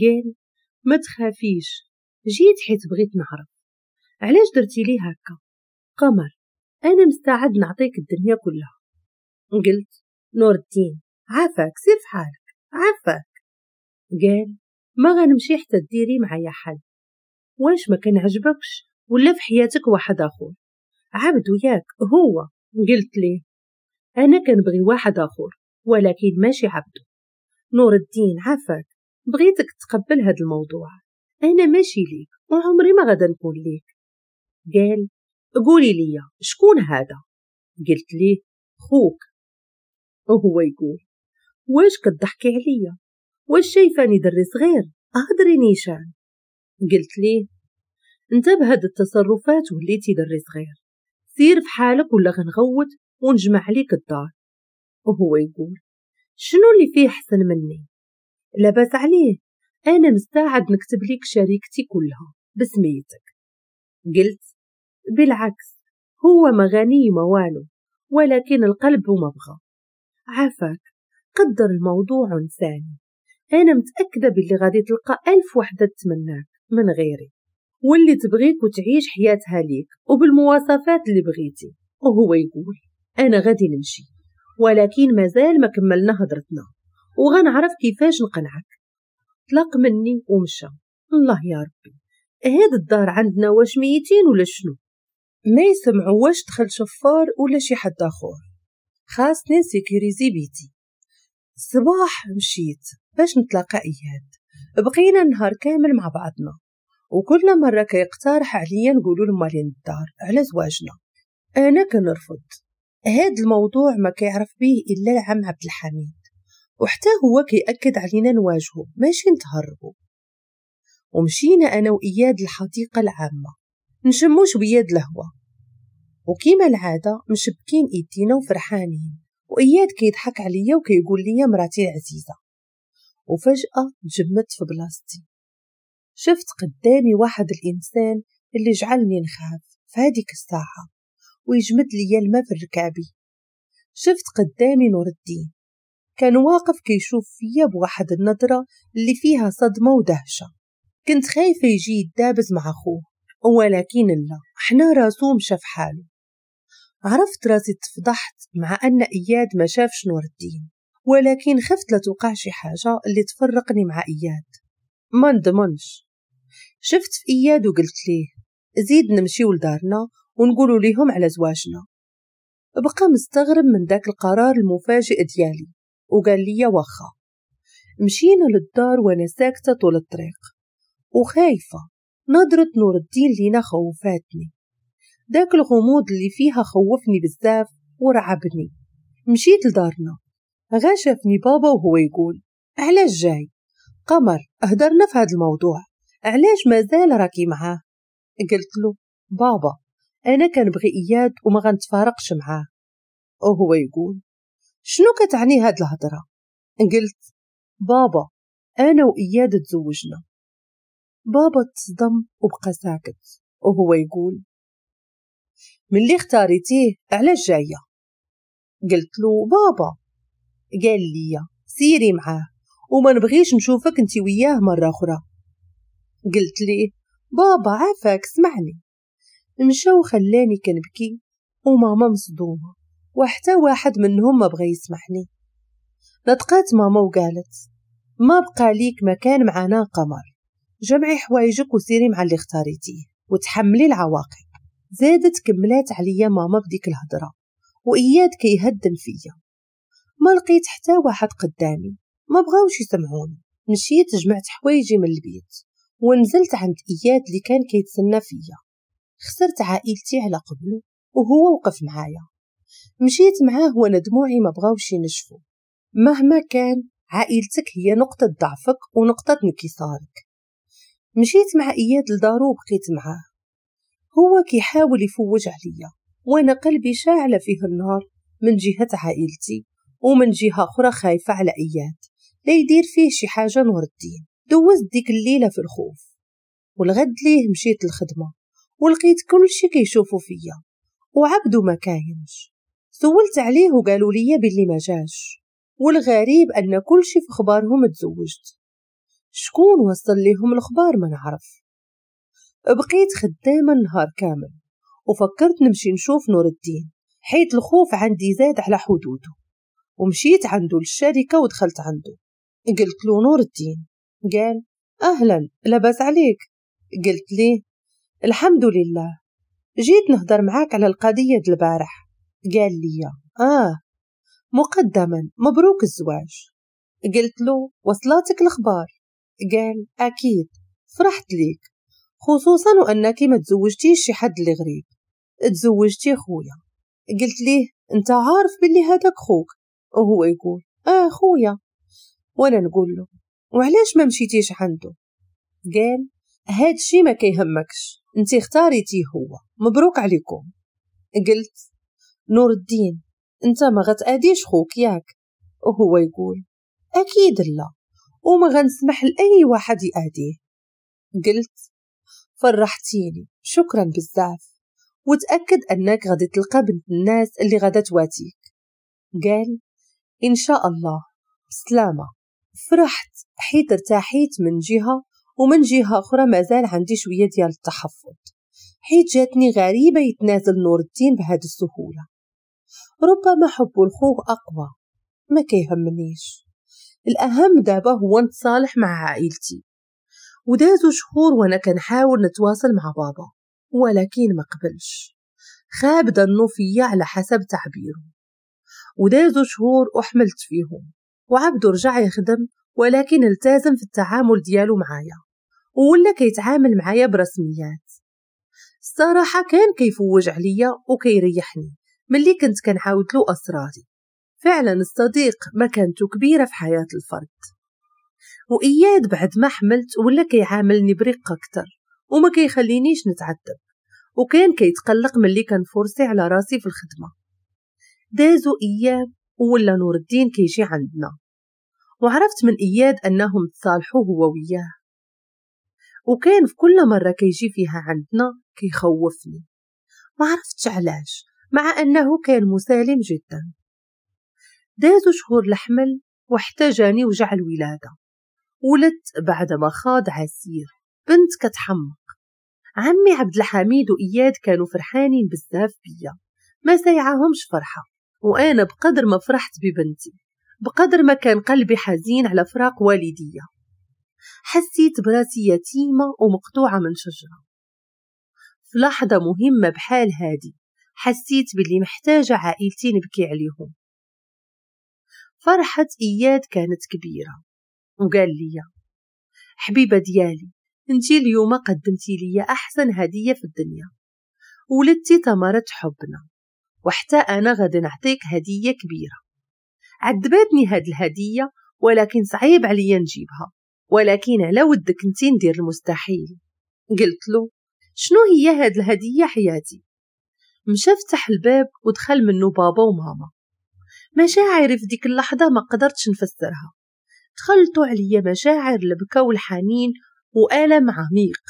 قال ما تخافيش جيت حيت بغيت نعرف علاش درتي لي هكا قمر انا مستعد نعطيك الدنيا كلها قلت نور الدين عافاك سير في حالك عافاك قال ما غنمشي حتى ديري معايا حل واش ما كان عجبكش ولا في حياتك واحد اخر عبد وياك هو قلت ليه انا كنبغي واحد اخر ولكن ماشي عبده نور الدين عافاك بغيتك تقبل هاد الموضوع أنا ماشي ليك وعمري ما غدا نكون ليك قال قولي ليا شكون هذا قلت ليه خوك وهو يقول واش كتضحكي عليا واش شايفاني دري صغير هضري نيشان قلت ليه انت بهاد التصرفات وليتي دري صغير سير في حالك ولا غنغوت ونجمع عليك الدار وهو يقول شنو اللي فيه حسن مني لا باس عليه أنا مستعد نكتب لك شريكتي كلها بسميتك قلت بالعكس هو ما غني ما والو ولكن القلب ما بغى عافاك قدر الموضوع ثاني أنا متأكدة باللي غادي تلقى ألف وحدة تتمناك من غيري واللي تبغيك وتعيش حياتها ليك وبالمواصفات اللي بغيتي وهو يقول أنا غادي نمشي ولكن مازال ما كملنا هضرتنا وغنعرف كيفاش نقنعك طلق مني ومشى الله يا ربي هاد الدار عندنا واش ميتين ولا شنو ما يسمعوا واش دخل شفار ولا شي حد اخر خاصني نسيكيريزي بيتي صباح مشيت باش نتلاقى اياد بقينا النهار كامل مع بعضنا وكل مرة كيقترح عليا نقولوا لمالين الدار على زواجنا أنا كنرفض هاد الموضوع ما كيعرف بيه إلا العم عبد الحميد وحتى هو كيأكد علينا نواجهو ماشي نتهربو ومشينا أنا وإياد الحديقة العامة نشمو شوية الهوا وكيما العادة مشبكين إيدينا وفرحانين وإياد كيضحك عليا وكيقول لي مراتي العزيزة وفجأة تجمدت في بلاصتي شفت قدامي واحد الإنسان اللي جعلني نخاف في هذيك الساعة ويجمد ليا الماء في ركابي شفت قدامي نور الدين كان واقف كيشوف فيا بواحد النظرة اللي فيها صدمة ودهشة كنت خايفة يجي يدابز مع أخوه ولكن لا حنا راسو مشى في حاله عرفت راسي تفضحت مع أن إياد ما شافش نور الدين ولكن خفت لا توقع شي حاجة اللي تفرقني مع إياد ما ندمنش شفت في إياد وقلت ليه زيد نمشيو لدارنا ونقولوا ليهم على زواجنا بقى مستغرب من ذاك القرار المفاجئ ديالي وقال لي وخا مشينا للدار وأنا ساكتة طول الطريق وخايفة نظرة نور الدين لينا خوفتني داك الغموض اللي فيها خوفني بزاف ورعبني مشيت لدارنا غشفني بابا وهو يقول علاش جاي قمر اهدرنا في هذا الموضوع علاش مازال راكي معاه قلت له بابا انا كنبغي اياد وما غنتفارقش معاه وهو يقول شنو كتعني هاد الهضرة قلت بابا أنا وإياد تزوجنا بابا تصدم وبقى ساكت وهو يقول ملي اختاريتيه علاش جاية قلت له بابا قال لي سيري معاه وما نبغيش نشوفك انت وياه مرة أخرى قلت لي بابا عافاك سمعني مشى وخلاني كنبكي وماما مصدومة وحتى واحد منهم ما بغى يسمحني نطقات ماما وقالت ما بقى ليك مكان معانا قمر جمعي حوايجك وسيري مع اللي اختاريتيه وتحملي العواقب زادت كملات عليا ماما بديك الهضره وإياد كيهدم فيا ما لقيت حتى واحد قدامي ما بغاوش يسمعوني مشيت جمعت حوايجي من البيت ونزلت عند إياد اللي كان كيتسنى فيا خسرت عائلتي على قبله وهو وقف معايا مشيت معاه وانا دموعي ما بغاوش ينشفوا مهما كان عائلتك هي نقطة ضعفك ونقطة انكسارك مشيت مع إياد لدارو وبقيت معاه هو كيحاول يفوج عليا وانا قلبي شاعلة فيه النار من جهة عائلتي ومن جهة أخرى خايفة على إياد لا يدير فيه شي حاجة نور الدين دوزت ديك الليلة في الخوف والغد ليه مشيت للخدمة ولقيت كل شي كيشوفو فيا وعبدو ما كاينش سولت عليه وقالوا لي باللي ما جاش والغريب أن كل شي في أخبارهم تزوجت شكون وصل ليهم الأخبار ما نعرف بقيت خدامة النهار كامل وفكرت نمشي نشوف نور الدين حيت الخوف عندي زاد على حدوده ومشيت عنده للشركة ودخلت عنده قلت له نور الدين قال أهلا لاباس عليك قلت ليه الحمد لله جيت نهضر معاك على القضية البارح قال لي آه مقدما مبروك الزواج قلت له وصلاتك الأخبار قال أكيد فرحت ليك خصوصا وأنك ما تزوجتيش شي حد اللي غريب تزوجتي خويا قلت ليه انت عارف باللي هذاك خوك وهو يقول اه خويا وانا نقول له وعلاش ما مشيتيش عنده قال هاد شي ما كيهمكش انت اختاريتيه هو مبروك عليكم قلت نور الدين انت ما غتأديش خوك ياك وهو يقول اكيد لا وما غنسمح لاي واحد يأديه قلت فرحتيني شكرا بزاف وتأكد أنك غادي تلقى بنت الناس اللي غادا تواتيك قال إن شاء الله بسلامة فرحت حيت ارتاحيت من جهة ومن جهة أخرى مازال عندي شوية ديال التحفظ حيت جاتني غريبة يتنازل نور الدين بهاد السهولة ربما حب الخوه أقوى ما كيهمنيش الأهم دابا هو نتصالح مع عائلتي ودازو شهور وأنا كنحاول نتواصل مع بابا ولكن ما قبلش خاب ظنو فيا على حسب تعبيره ودازو شهور أحملت فيهم وعبدو رجع يخدم ولكن التزم في التعامل ديالو معايا ولا كيتعامل معايا برسميات الصراحة كان كيفوج عليا وكيريحني ملي كنت كنعاود له أسراري فعلا الصديق مكانته كبيرة في حياة الفرد وإياد بعد ما حملت ولا كيعاملني برقة أكتر وما كيخلينيش نتعذب وكان كيتقلق ملي فرصي على راسي في الخدمة دازو أيام ولا نور الدين كيجي عندنا وعرفت من إياد أنهم تصالحوا هو وياه وكان في كل مرة كيجي فيها عندنا كيخوفني ما عرفتش علاش مع أنه كان مسالم جدا داز شهور الحمل واحتاجاني وجع الولادة ولدت بعد ما خاض عسير بنت كتحمق عمي عبد الحميد وإياد كانوا فرحانين بزاف بيا ما سايعاهمش فرحة وأنا بقدر ما فرحت ببنتي بقدر ما كان قلبي حزين على فراق والدية حسيت براسي يتيمة ومقطوعة من شجرة في لحظة مهمة بحال هادي حسيت باللي محتاجة عائلتي نبكي عليهم فرحة إياد كانت كبيرة وقال لي حبيبة ديالي انتي اليوم قدمتي لي أحسن هدية في الدنيا ولدتي ثمرة حبنا وحتى أنا غادي نعطيك هدية كبيرة عذبتني هاد الهدية ولكن صعيب عليا نجيبها ولكن على ودك انتي ندير المستحيل قلت له شنو هي هاد الهدية حياتي مشى فتح الباب ودخل منه بابا وماما مشاعري في ديك اللحظة ما قدرتش نفسرها دخلتو عليا مشاعر البكا والحنين وألم عميق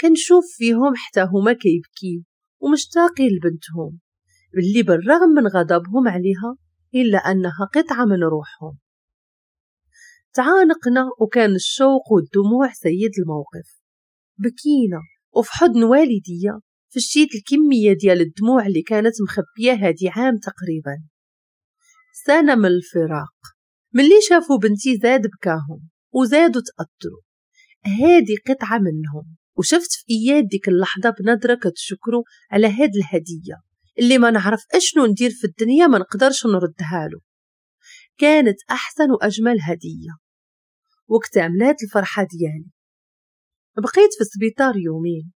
كنشوف فيهم حتى هما كيبكيو ومشتاقين لبنتهم اللي بالرغم من غضبهم عليها إلا أنها قطعة من روحهم تعانقنا وكان الشوق والدموع سيد الموقف بكينا وفي حضن والدية فشيت الكمية ديال الدموع اللي كانت مخبية هادي عام تقريبا سنة من الفراق ملي شافوا بنتي زاد بكاهم وزادوا تأثروا هادي قطعة منهم وشفت في إياد ديك اللحظة بنظرة كتشكرو على هاد الهدية اللي ما نعرف أشنو ندير في الدنيا ما نقدرش نردها له كانت أحسن وأجمل هدية وقت الفرحة ديالي بقيت في السبيطار يومين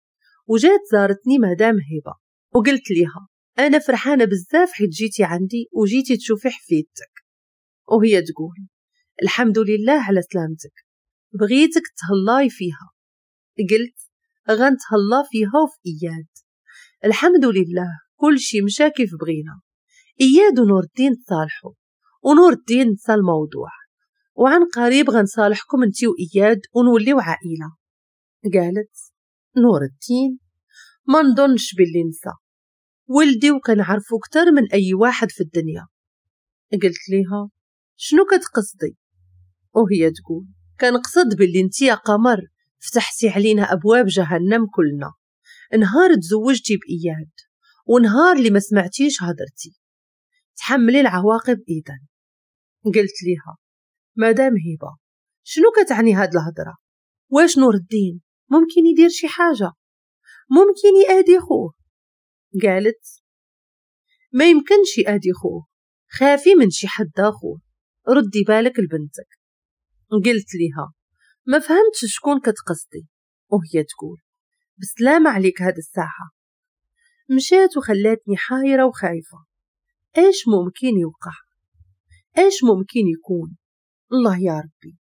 وجات زارتني مدام هبه وقلت ليها انا فرحانه بزاف حيت جيتي عندي وجيتي تشوفي حفيدتك وهي تقول الحمد لله على سلامتك بغيتك تهلاي فيها قلت غنتهلا فيها وفي اياد الحمد لله كل شي مشى كيف بغينا اياد ونور الدين تصالحوا ونور الدين نسى الموضوع وعن قريب غنصالحكم انتي واياد ونوليو عائله قالت نور الدين ما نظنش باللي نسى ولدي وكان عرفو كتر من أي واحد في الدنيا قلت ليها شنو كتقصدي وهي تقول كان قصد باللي انت يا قمر فتحتي علينا أبواب جهنم كلنا نهار تزوجتي بإياد ونهار اللي ما سمعتيش هضرتي تحملي العواقب إذا قلت ليها مدام هبة شنو كتعني هاد الهضرة واش نور الدين ممكن يدير شي حاجة ممكن يأذي خوه قالت ما يمكنش يأذي خوه خافي من شي حد أخوه ردي بالك لبنتك قلت ليها ما فهمتش شكون كتقصدي وهي تقول بسلام عليك هاد الساعة مشات وخلاتني حايرة وخايفة ايش ممكن يوقع ايش ممكن يكون الله يا ربي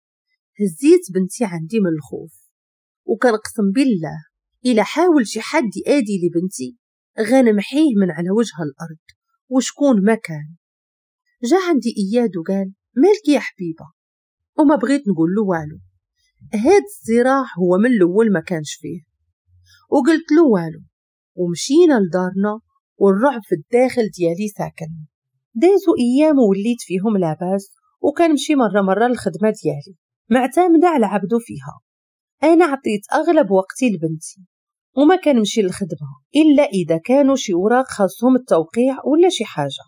هزيت بنتي عندي من الخوف وكنقسم بالله إلا حاول شي حد يأدي لبنتي غنمحيه من على وجه الأرض وشكون ما كان جا عندي إياد وقال مالك يا حبيبة وما بغيت نقول له والو هاد الصراع هو من الأول ما كانش فيه وقلت له والو ومشينا لدارنا والرعب في الداخل ديالي ساكن دازو أيام وليت فيهم لاباس مشي مرة مرة للخدمة ديالي معتمدة على عبدو فيها أنا عطيت أغلب وقتي لبنتي وما مشي للخدمة إلا إذا كانوا شي أوراق خاصهم التوقيع ولا شي حاجة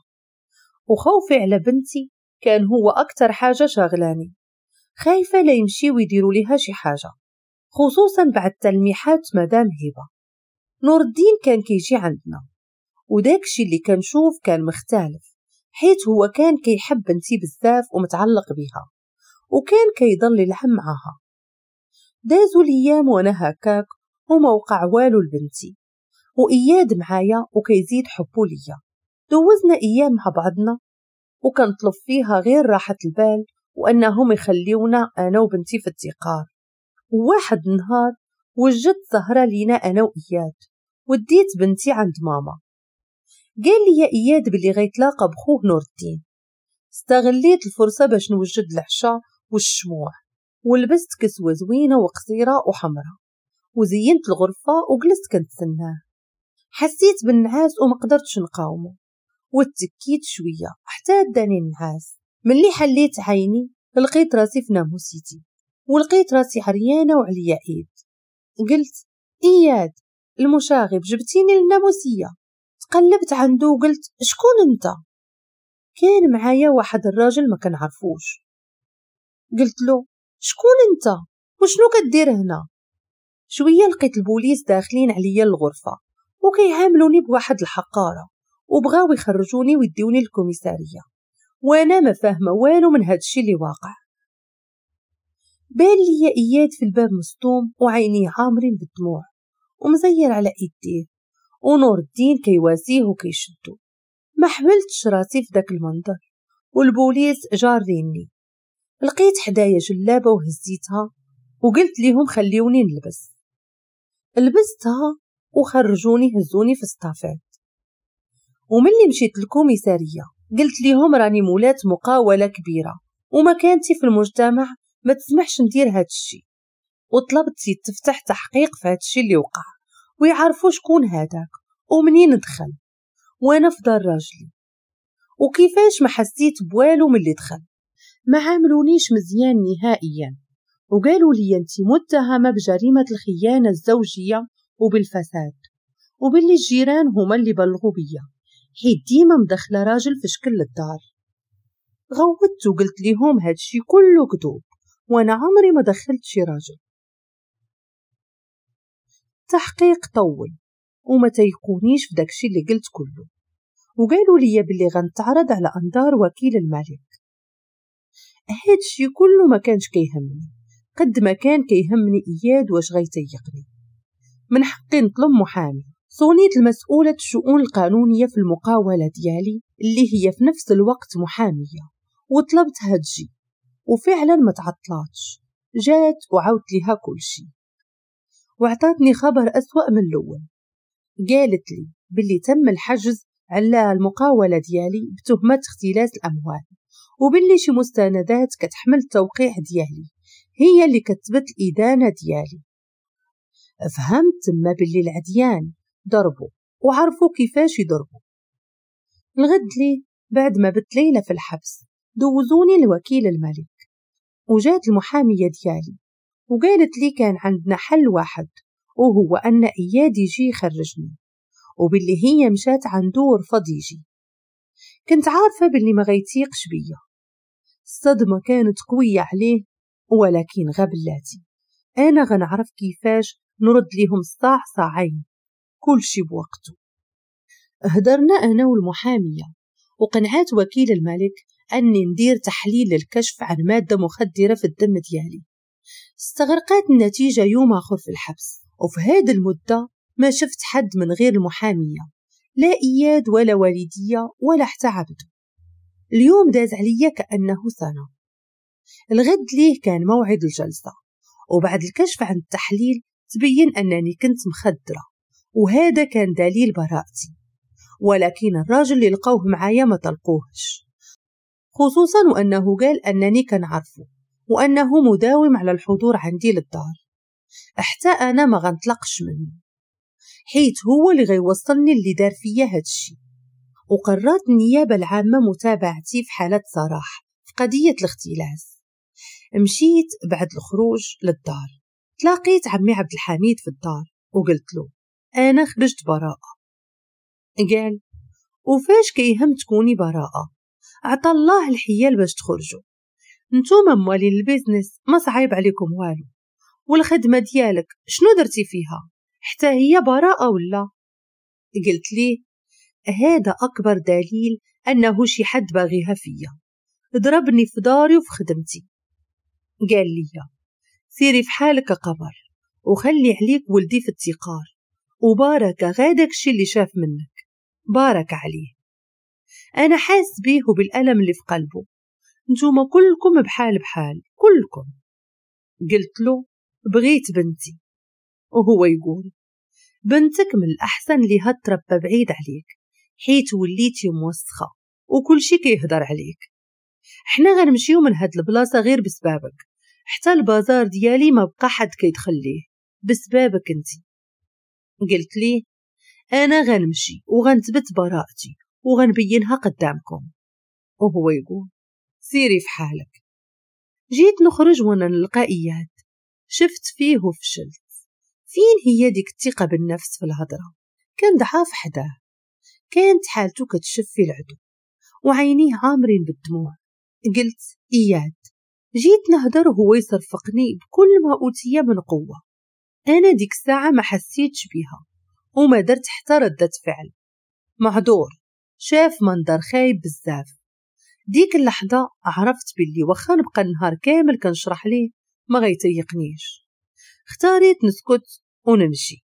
وخوفي على بنتي كان هو أكتر حاجة شاغلاني خايفة لا يمشي ويديروا لها شي حاجة خصوصا بعد تلميحات مدام هبة نور الدين كان كيجي عندنا وداكشي اللي كنشوف كان مختلف حيت هو كان كيحب بنتي بزاف ومتعلق بها وكان كيضل يلعب معاها دازوا الأيام وأنا هكاك وموقع والو لبنتي وإياد معايا وكيزيد حبو ليا دوزنا أيام مع بعضنا وكنطلب فيها غير راحة البال وأنهم يخليونا أنا وبنتي في الديقار وواحد النهار وجدت سهرة لينا أنا وإياد وديت بنتي عند ماما قال لي إياد بلي غيتلاقى بخوه نور الدين استغليت الفرصة باش نوجد العشاء والشموع ولبست كسوة زوينة وقصيرة وحمرة وزينت الغرفة وجلست كنتسناه حسيت بالنعاس قدرتش نقاومه وتكيت شوية حتى داني النعاس ملي حليت عيني لقيت راسي في ناموسيتي ولقيت راسي عريانة وعليا ايد قلت اياد المشاغب جبتيني للناموسية تقلبت عنده وقلت شكون انت كان معايا واحد الراجل ما كنعرفوش قلت له شكون انت وشنو كدير هنا شويه لقيت البوليس داخلين عليا الغرفه وكيهاملوني بواحد الحقاره وبغاو يخرجوني ويديوني للكوميساريه وانا ما فاهمه والو من هادشي اللي واقع بان ليا اياد في الباب مصدوم وعيني عامرين بالدموع ومزير على ايديه ونور الدين كيواسيه وكيشدو ما حملتش راسي في داك المنظر والبوليس جاريني لقيت حدايا جلابة وهزيتها وقلت ليهم خليوني نلبس لبستها وخرجوني هزوني في ومن اللي مشيت للكوميسارية قلت ليهم راني مولات مقاولة كبيرة كانتي في المجتمع ما تسمحش ندير هادشي وطلبت تفتح تحقيق في هادشي اللي وقع ويعرفوا شكون هذاك ومنين دخل وانا في دار راجلي وكيفاش ما حسيت بوالو ملي دخل ما عاملونيش مزيان نهائيا وقالوا لي انت متهمة بجريمة الخيانة الزوجية وبالفساد وباللي الجيران هما اللي بلغوا بيا حيت ديما مدخلة راجل في شكل الدار غوتت وقلت ليهم هادشي كله كذوب وانا عمري ما دخلت شي راجل تحقيق طول وما تيقونيش في داكشي اللي قلت كله وقالوا لي بلي غنتعرض على انظار وكيل الملك هادشي كله ما كانش كيهمني قد ما كان كيهمني إياد واش غيتيقني من حقي نطلب محامي صونيت المسؤولة الشؤون القانونية في المقاولة ديالي اللي هي في نفس الوقت محامية وطلبت هادشي وفعلا ما تعطلاتش جات وعودت ليها كل شي وعطاتني خبر أسوأ من الأول قالت لي باللي تم الحجز على المقاولة ديالي بتهمة اختلاس الأموال وباللي شي مستندات كتحمل التوقيع ديالي هي اللي كتبت الإدانة ديالي فهمت تما بلي العديان ضربوا وعرفوا كيفاش يضربوا الغد لي بعد ما بت ليلى في الحبس دوزوني لوكيل الملك وجات المحامية ديالي وقالت لي كان عندنا حل واحد وهو أن إياد يجي يخرجني وباللي هي مشات عندو دور فضيجي كنت عارفة باللي ما غيتيقش بيا الصدمة كانت قوية عليه ولكن غبلاتي أنا غنعرف كيفاش نرد ليهم صاع صاعين كل شي بوقته هدرنا أنا والمحامية وقنعات وكيل الملك أني ندير تحليل للكشف عن مادة مخدرة في الدم ديالي استغرقت النتيجة يوم آخر في الحبس وفي هاد المدة ما شفت حد من غير المحامية لا إياد ولا والدية ولا حتى عبده اليوم داز عليا كأنه سنة الغد ليه كان موعد الجلسة وبعد الكشف عن التحليل تبين أنني كنت مخدرة وهذا كان دليل براءتي ولكن الراجل اللي لقوه معايا ما تلقوهش خصوصا وأنه قال أنني كنعرفه وأنه مداوم على الحضور عندي للدار حتى أنا ما غنطلقش منه حيت هو اللي غيوصلني اللي دار فيا هادشي وقررت النيابة العامة متابعتي في حالة صراح في قضية الاختلاس مشيت بعد الخروج للدار تلاقيت عمي عبد الحميد في الدار وقلت له أنا خرجت براءة قال وفاش كيهم تكوني براءة عطى الله الحيال باش تخرجوا نتوما موالين البيزنس ما صعيب عليكم والو والخدمة ديالك شنو درتي فيها حتى هي براءة ولا قلت ليه هذا أكبر دليل أنه شي حد باغيها فيا ضربني في داري وفي خدمتي قال لي سيري في حالك قبر وخلي عليك ولدي في التقار وبارك غادك شي اللي شاف منك بارك عليه أنا حاس بيه وبالألم اللي في قلبه نتوما كلكم بحال بحال كلكم قلت له بغيت بنتي وهو يقول بنتك من الأحسن ليها تربى بعيد عليك حيت وليتي موسخه وكل شي كيهضر عليك حنا غنمشيو من هاد البلاصه غير بسبابك حتى البازار ديالي ما بقى حد كيدخل ليه بسبابك انت قلت لي انا غنمشي وغنثبت براءتي وغنبينها قدامكم وهو يقول سيري في حالك جيت نخرج وانا نلقى اياد شفت فيه وفشلت فين هي ديك الثقه بالنفس في الهضره كان ضعاف حداه كانت حالته كتشف في العدو وعينيه عامرين بالدموع قلت إياد جيت نهدر هو يصرفقني بكل ما أوتي من قوة أنا ديك الساعة ما حسيتش بيها وما درت حتى ردة فعل معذور شاف منظر خايب بزاف ديك اللحظة عرفت باللي واخا نبقى النهار كامل كنشرح ليه ما غيتيقنيش اختاريت نسكت ونمشي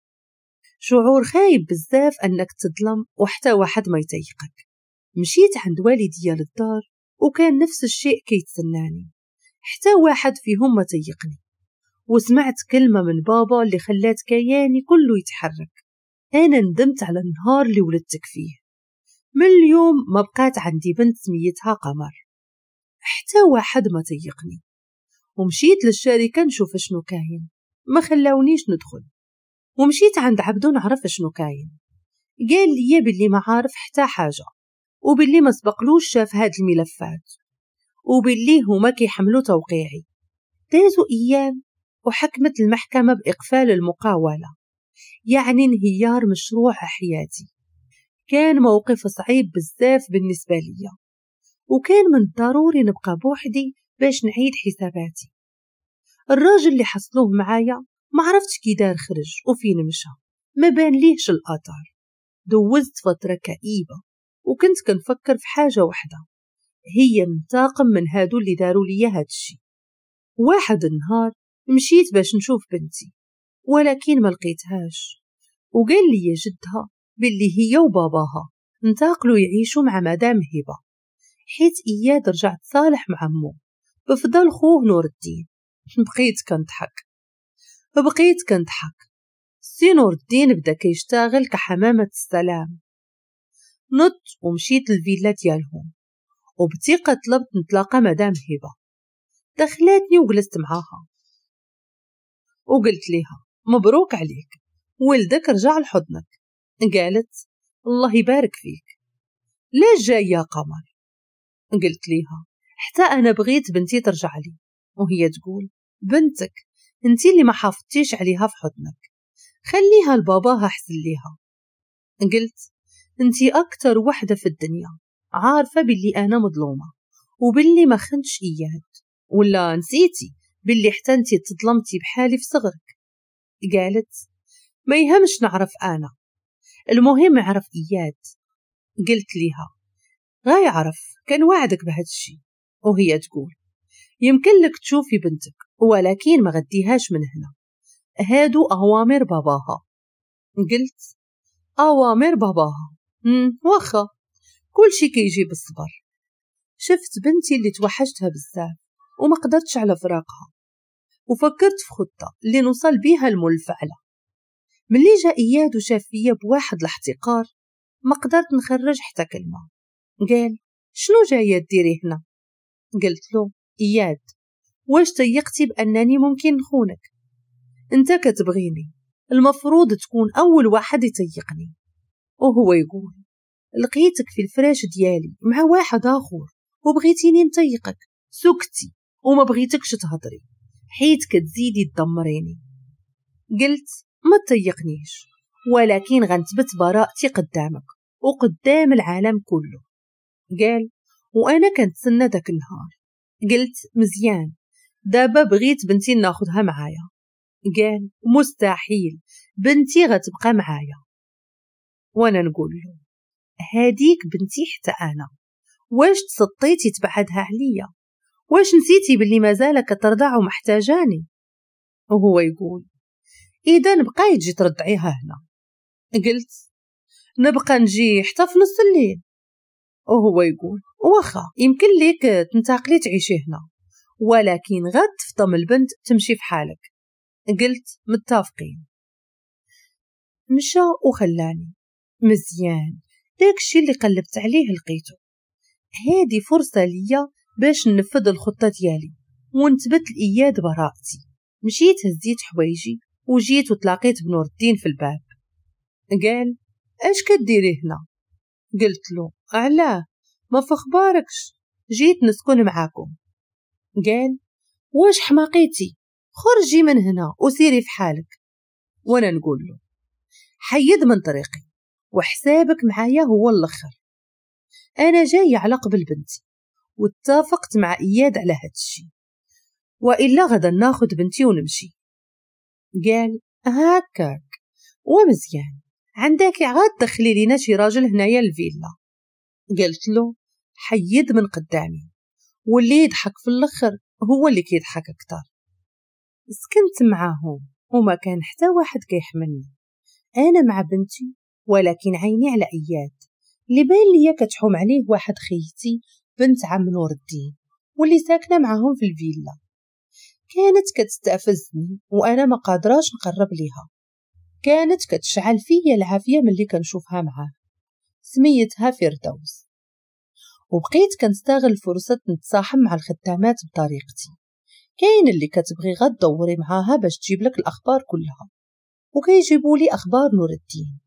شعور خايب بزاف أنك تظلم وحتى واحد ما يطيقك مشيت عند والديا للدار وكان نفس الشيء كيتسناني حتى واحد فيهم ما تيقني وسمعت كلمة من بابا اللي خلات كياني كله يتحرك أنا ندمت على النهار اللي ولدتك فيه من اليوم ما بقات عندي بنت سميتها قمر حتى واحد ما تيقني ومشيت للشركة نشوف شنو كاين ما خلاونيش ندخل ومشيت عند عبدو نعرف شنو كاين قال لي باللي ما عارف حتى حاجة وباللي ما سبقلوش شاف هاد الملفات وباللي هما كيحملوا توقيعي دازوا أيام وحكمت المحكمة بإقفال المقاولة يعني انهيار مشروع حياتي كان موقف صعيب بزاف بالنسبة ليا وكان من الضروري نبقى بوحدي باش نعيد حساباتي الراجل اللي حصلوه معايا ما عرفتش كي دار خرج وفين مشى ما بان ليهش الأثر دوزت فترة كئيبة وكنت كنفكر في حاجة واحدة هي نتاقم من هادو اللي داروا لي هادشي واحد النهار مشيت باش نشوف بنتي ولكن ما لقيتهاش وقال لي جدها باللي هي وباباها انتقلوا يعيشوا مع مدام هبة حيت إياد رجع تصالح مع أمه بفضل خوه نور الدين بقيت كنضحك فبقيت كنضحك سي نور الدين بدا كيشتغل كحمامة السلام نط ومشيت للفيلا ديالهم وبثقة طلبت نتلاقى مدام هبة دخلتني وجلست معاها وقلت ليها مبروك عليك ولدك رجع لحضنك قالت الله يبارك فيك ليش جاي يا قمر قلت ليها حتى أنا بغيت بنتي ترجع لي وهي تقول بنتك انت اللي ما حافظتيش عليها في حضنك خليها لباباها ليها قلت انت أكتر وحدة في الدنيا عارفة باللي أنا مظلومة وباللي ما خنتش إياد ولا نسيتي باللي حتى انت تظلمتي بحالي في صغرك قالت ما يهمش نعرف أنا المهم عرف إياد قلت ليها غا يعرف كان وعدك بهذا الشي وهي تقول يمكن لك تشوفي بنتك ولكن ما غديهاش من هنا هادو أوامر باباها قلت أوامر باباها واخا كل شي كيجي بالصبر شفت بنتي اللي توحشتها بزاف وما قدرتش على فراقها وفكرت في خطة اللي نوصل بيها المول الفعلة ملي جا إياد وشاف فيا بواحد الاحتقار ما قدرت نخرج حتى كلمة قال شنو جاية ديري هنا قلت له إياد واش تيقتي بأنني ممكن نخونك انت كتبغيني المفروض تكون أول واحد يطيقني وهو يقول لقيتك في الفراش ديالي مع واحد آخر وبغيتيني نطيقك سكتي وما بغيتكش تهضري حيت كتزيدي تدمريني قلت ما تطيقنيش ولكن غنثبت براءتي قدامك وقدام العالم كله قال وانا كنتسنى داك النهار قلت مزيان دابا بغيت بنتي ناخدها معايا قال مستحيل بنتي غتبقى معايا وانا نقول له هاديك بنتي حتى انا واش تسطيتي تبعدها عليا واش نسيتي باللي مازالك كترضع ومحتاجاني وهو يقول اذا بقاي تجي ترضعيها هنا قلت نبقى نجي حتى في نص الليل وهو يقول واخا يمكن ليك تنتقلي تعيشي هنا ولكن غد تفطم البنت تمشي في حالك قلت متفقين مشى وخلاني مزيان داك الشي اللي قلبت عليه لقيته هادي فرصة ليا باش ننفذ الخطة ديالي وانتبت لإياد براءتي مشيت هزيت حوايجي وجيت وتلاقيت بنور الدين في الباب قال اش كديري هنا قلت له علاه ما في اخباركش جيت نسكن معاكم قال واش حماقيتي خرجي من هنا وسيري في حالك وانا نقول له حيد من طريقي وحسابك معايا هو الاخر انا جاي على قبل بنتي واتفقت مع اياد على هاد الشي والا غدا ناخد بنتي ونمشي قال هكاك ومزيان عندك عاد تخلي لينا شي راجل هنايا الفيلا قلت له حيد من قدامي واللي يضحك في الاخر هو اللي كيضحك اكتر سكنت معاهم وما كان حتى واحد كيحملني انا مع بنتي ولكن عيني على اياد اللي بان ليا كتحوم عليه واحد خيتي بنت عم نور الدين واللي ساكنه معاهم في الفيلا كانت كتستفزني وانا ما قادراش نقرب ليها كانت كتشعل فيا العافيه ملي كنشوفها معاه سميتها فردوس وبقيت كنستغل فرصة نتصاحب مع الخدامات بطريقتي كاين اللي كتبغي غا تدوري معاها باش تجيب لك الأخبار كلها وكيجيبوا لي أخبار نور الدين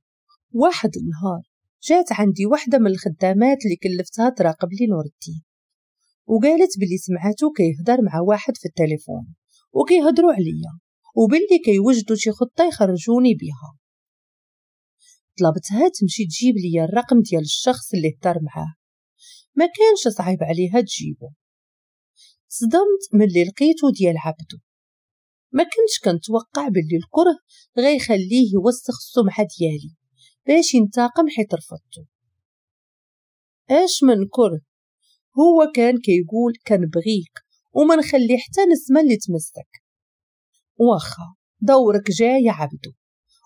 واحد النهار جات عندي واحدة من الخدامات اللي كلفتها تراقب لي نور الدين وقالت بلي سمعته كيهضر مع واحد في التليفون وكيهضروا عليا وباللي كيوجدوا شي خطة يخرجوني بها طلبتها تمشي تجيب لي الرقم ديال الشخص اللي هضر معاه ما كانش صعيب عليها تجيبه صدمت من اللي لقيتو ديال عبدو ما كنتش كنتوقع باللي الكره غيخليه يوسخ السمعة ديالي باش ينتقم حيت رفضتو اش من كره هو كان كيقول كنبغيك وما نخلي حتى نسمة اللي تمسك واخا دورك جاي يا عبدو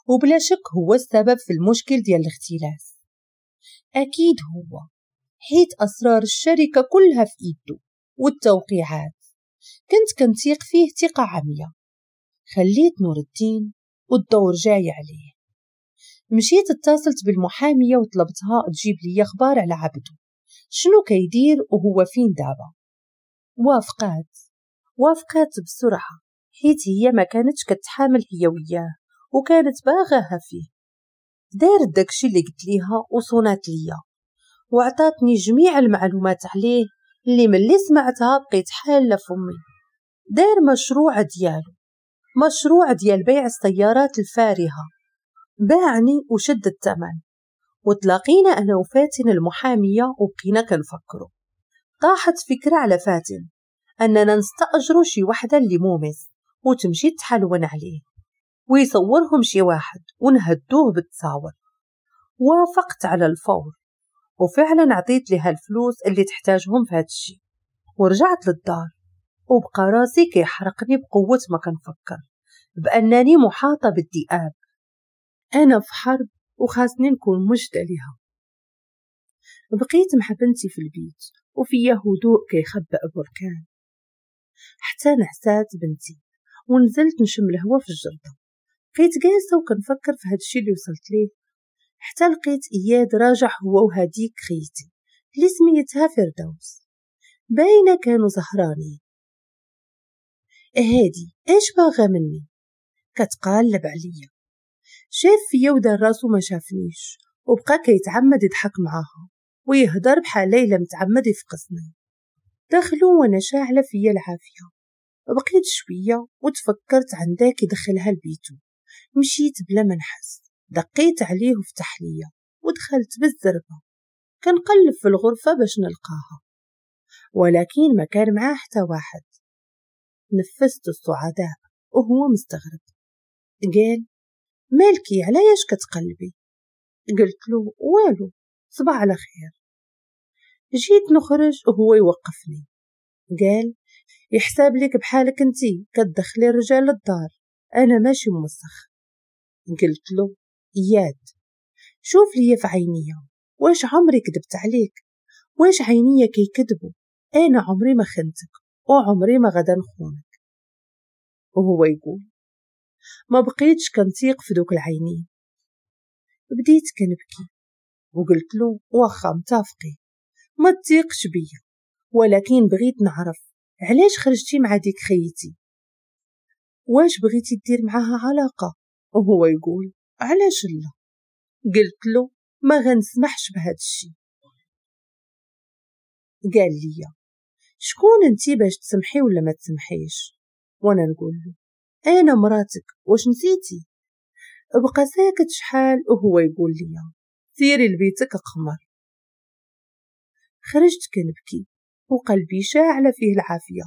وبلا شك هو السبب في المشكل ديال الاختلاس اكيد هو حيت أسرار الشركة كلها في إيده والتوقيعات كنت كنتيق فيه ثقة عمية خليت نور الدين والدور جاي عليه مشيت اتصلت بالمحامية وطلبتها تجيب لي أخبار على عبده شنو كيدير وهو فين دابا وافقات وافقات بسرعة حيت هي ما كانتش كتحامل هي وياه وكانت باغاها فيه دارت داكشي اللي قلت ليها وصونات ليا وعطاتني جميع المعلومات عليه اللي ملي سمعتها بقيت حالة فمي داير مشروع ديالو مشروع ديال بيع السيارات الفارهة باعني وشد الثمن وتلاقينا أنا وفاتن المحامية وبقينا كنفكرو طاحت فكرة على فاتن أننا نستأجرو شي وحدة اللي مومس وتمشي تحلون عليه ويصورهم شي واحد ونهدوه بالتصاور وافقت على الفور وفعلا عطيت لها الفلوس اللي تحتاجهم في هادشي ورجعت للدار وبقى راسي كيحرقني بقوة ما كنفكر بأنني محاطة بالذئاب أنا في حرب وخاصني نكون مجدة لها بقيت مع بنتي في البيت وفي هدوء كيخبأ بركان حتى نعسات بنتي ونزلت نشم الهوا في الجردة بقيت جالسة وكنفكر في هادشي اللي وصلت ليه حتى لقيت إياد راجع هو وهديك خيتي اللي سميتها فردوس باينة كانوا زهراني إيه هادي ايش باغا مني كتقلب عليا شاف فيا ودار راسو ما شافنيش وبقى كيتعمد يضحك معاها ويهضر بحال ليلى متعمد يفقسني دخلو وانا شاعله فيا العافيه بقيت شويه وتفكرت عندك يدخلها لبيتو مشيت بلا ما نحس دقيت عليه وفتح تحلية ودخلت بالزربة كنقلب في الغرفة باش نلقاها ولكن ما كان معاه حتى واحد نفست الصعداء وهو مستغرب قال مالكي علاش كتقلبي قلت له والو صباح على خير جيت نخرج وهو يوقفني قال يحساب لك بحالك انتي كتدخلي الرجال للدار انا ماشي موسخ قلت له إياد شوف لي في عينيا واش عمري كدبت عليك واش عينيا كيكذبوا أنا عمري ما خنتك وعمري ما غدا نخونك وهو يقول ما بقيتش كنتيق في دوك العينين بديت كنبكي وقلت له واخا متافقي ما تيقش بيا ولكن بغيت نعرف علاش خرجتي مع ديك خيتي واش بغيتي دير معاها علاقة وهو يقول علاش لا قلت له ما غنسمحش بهاد الشي قال لي شكون انتي باش تسمحي ولا ما تسمحيش وانا نقول له انا مراتك واش نسيتي بقى ساكت شحال وهو يقول لي سيري لبيتك قمر خرجت كنبكي وقلبي شاعله فيه العافيه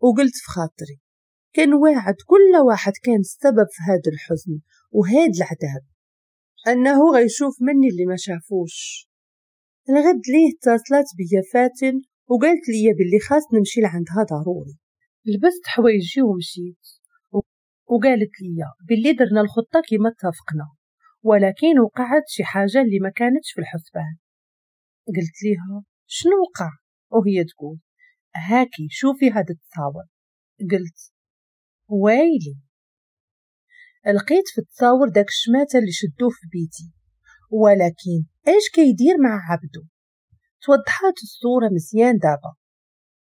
وقلت في خاطري كان واعد كل واحد كان السبب في هذا الحزن وهذا العذاب أنه غيشوف مني اللي ما شافوش الغد ليه اتصلت بيا فاتن وقالت لي باللي خاص نمشي لعندها ضروري لبست حوايجي ومشيت وقالت لي باللي درنا الخطة كما اتفقنا ولكن وقعت شي حاجة اللي ما كانتش في الحسبان قلت ليها شنو وقع وهي تقول هاكي شوفي هاد التصاور قلت وايلي لقيت في التصاور داك الشماتة اللي شدوه في بيتي ولكن اش كيدير مع عبدو توضحات الصورة مزيان دابا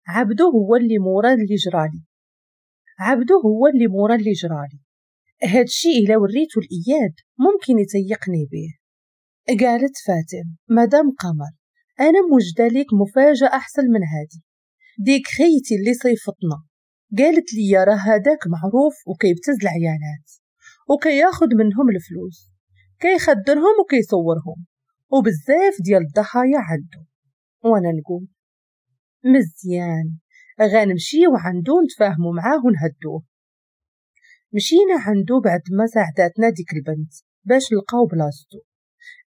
عبدو هو اللي مورا اللي جرالي عبدو هو اللي مورا اللي جرالي هادشي الا وريتو الاياد ممكن يتيقني به قالت فاتن مدام قمر انا موجده ليك مفاجاه احسن من هادي ديك خيتي اللي صيفطنا قالت لي يا راه هذاك معروف وكيبتز العيالات وكياخد منهم الفلوس كيخدرهم وكيصورهم وبزاف ديال الضحايا عندو وانا نقول مزيان غنمشي وعندو نتفاهمو معاه ونهدوه مشينا عندو بعد ما ساعداتنا ديك البنت باش نلقاو بلاصتو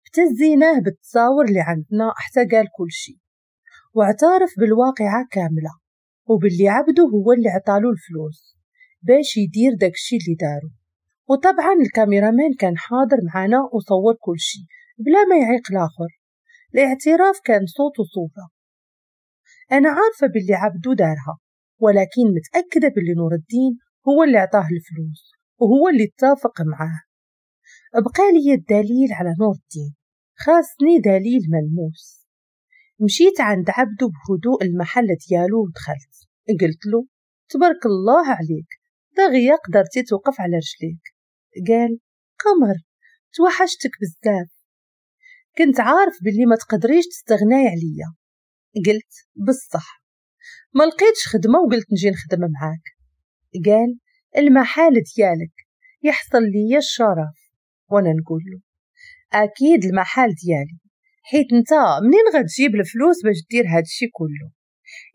ابتزيناه بالتصاور اللي عندنا حتى قال كلشي واعترف بالواقعة كاملة وباللي عبده هو اللي عطالو الفلوس باش يدير داكشي اللي دارو وطبعا الكاميرامان كان حاضر معنا وصور كل شي بلا ما يعيق الآخر الاعتراف كان صوت وصوفة أنا عارفة باللي عبدو دارها ولكن متأكدة باللي نور الدين هو اللي عطاه الفلوس وهو اللي اتفق معاه بقى لي الدليل على نور الدين خاصني دليل ملموس مشيت عند عبدو بهدوء المحل ديالو ودخلت قلت له تبارك الله عليك دغيا قدرتي توقف على رجليك قال قمر توحشتك بزاف كنت عارف باللي ما تقدريش تستغناي عليا قلت بصح ما لقيتش خدمة وقلت نجي نخدم معاك قال المحال ديالك يحصل لي الشرف وانا نقول له اكيد المحال ديالي حيت انت منين غتجيب الفلوس باش دير هادشي كله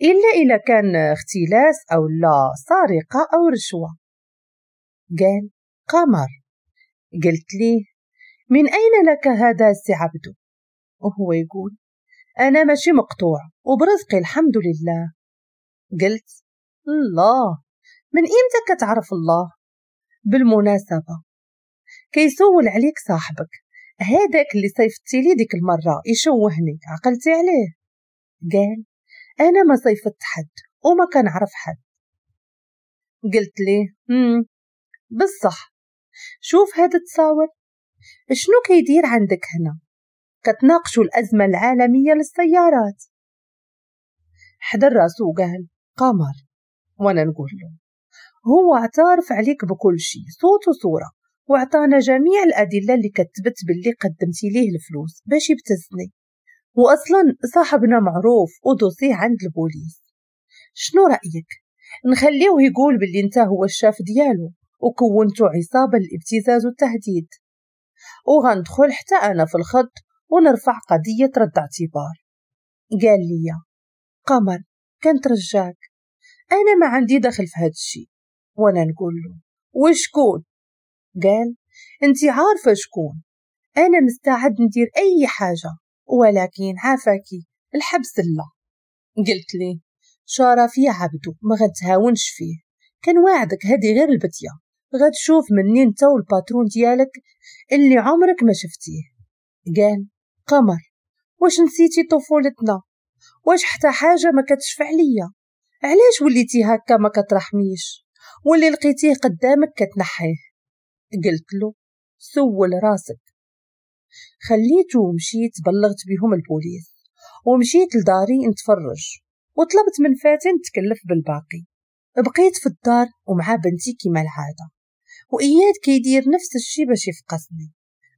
إلا إذا كان اختلاس أو لا سارقة أو رشوة قال قمر قلت ليه من أين لك هذا عبدو وهو يقول أنا ماشي مقطوع وبرزقي الحمد لله قلت الله من إمتى كتعرف الله بالمناسبة كيسول عليك صاحبك هذاك اللي صيفتي لي ديك المرة يشوهني عقلتي عليه قال أنا ما صيفت حد وما كان عرف حد قلت لي مم بالصح شوف هاد التصاور شنو كيدير عندك هنا كتناقشوا الأزمة العالمية للسيارات حدا راسو وقال قمر وانا نقول له هو اعترف عليك بكل شيء صوت وصورة واعطانا جميع الأدلة اللي كتبت باللي قدمتي ليه الفلوس باش يبتزني وأصلا صاحبنا معروف ودوسي عند البوليس شنو رأيك نخليه يقول باللي انت هو الشاف ديالو وكونتو عصابة الابتزاز والتهديد وغندخل حتى أنا في الخط ونرفع قضية رد اعتبار قال لي قمر كنت رجاك أنا ما عندي دخل في هاد الشي وأنا نقول له وشكون قال انت عارفة شكون أنا مستعد ندير أي حاجة ولكن عافاكي الحبس لا قلت لي يا عبدو ما غتهاونش فيه كان واعدك هادي غير البتيه غتشوف مني انت والباترون ديالك اللي عمرك ما شفتيه قال قمر واش نسيتي طفولتنا واش حتى حاجه ما كتشفع ليا علاش وليتي هكا ما كترحميش واللي لقيتيه قدامك كتنحيه قلت له سول راسك خليته ومشيت بلغت بهم البوليس ومشيت لداري نتفرج وطلبت من فاتن تكلف بالباقي بقيت في الدار ومع بنتي كيما العادة وإياد كيدير نفس الشي باش يفقسني